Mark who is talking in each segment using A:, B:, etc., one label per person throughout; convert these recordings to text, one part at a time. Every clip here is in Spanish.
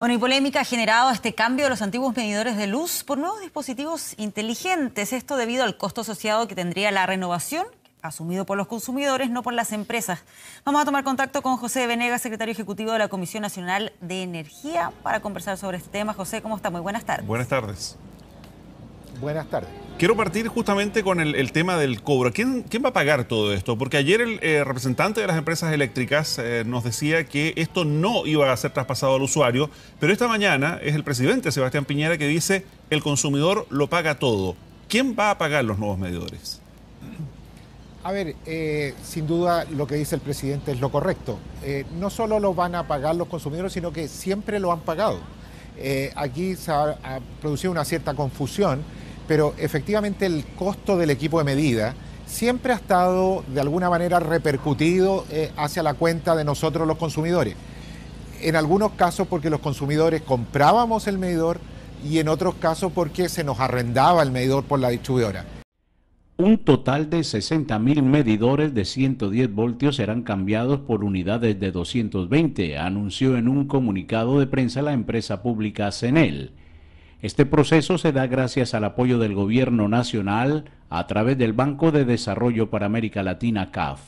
A: Bueno, y polémica ha generado este cambio de los antiguos medidores de luz por nuevos dispositivos inteligentes. Esto debido al costo asociado que tendría la renovación, asumido por los consumidores, no por las empresas. Vamos a tomar contacto con José Venegas, secretario ejecutivo de la Comisión Nacional de Energía, para conversar sobre este tema. José, ¿cómo está? Muy buenas tardes.
B: Buenas tardes. Buenas tardes. Quiero partir justamente con el, tema del cobro. ¿Quién, va a pagar todo esto? Porque ayer el eh, representante de las empresas eléctricas eh, nos decía que esto no iba a ser traspasado al usuario, pero esta mañana es el presidente Sebastián Piñera que dice el consumidor lo paga todo. ¿Quién va a pagar los nuevos medidores?
C: A ver, eh, sin duda lo que dice el presidente es lo correcto. no solo lo van a pagar los consumidores, sino que siempre lo han pagado. aquí se ha producido una cierta confusión pero efectivamente el costo del equipo de medida siempre ha estado de alguna manera repercutido eh, hacia la cuenta de nosotros los consumidores. En algunos casos porque los consumidores comprábamos el medidor y en otros casos porque se nos arrendaba el medidor por la distribuidora. Un total
D: de 60.000 medidores de 110 voltios serán cambiados por unidades de 220, anunció en un comunicado de prensa la empresa pública CENEL. Este proceso se da gracias al apoyo del Gobierno Nacional a través del Banco de Desarrollo para América Latina, CAF.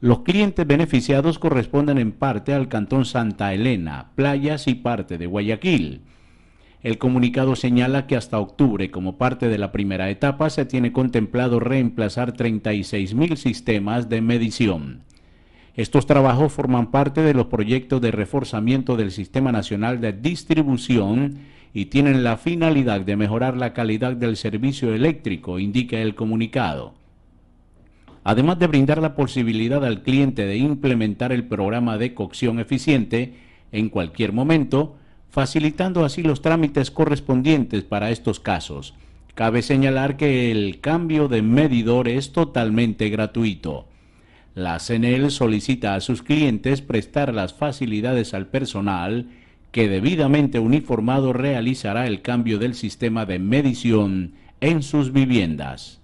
D: Los clientes beneficiados corresponden en parte al Cantón Santa Elena, Playas y parte de Guayaquil. El comunicado señala que hasta octubre, como parte de la primera etapa, se tiene contemplado reemplazar 36.000 sistemas de medición. Estos trabajos forman parte de los proyectos de reforzamiento del Sistema Nacional de Distribución y tienen la finalidad de mejorar la calidad del servicio eléctrico, indica el comunicado. Además de brindar la posibilidad al cliente de implementar el programa de cocción eficiente en cualquier momento, facilitando así los trámites correspondientes para estos casos. Cabe señalar que el cambio de medidor es totalmente gratuito. La CNL solicita a sus clientes prestar las facilidades al personal que debidamente uniformado realizará el cambio del sistema de medición en sus viviendas.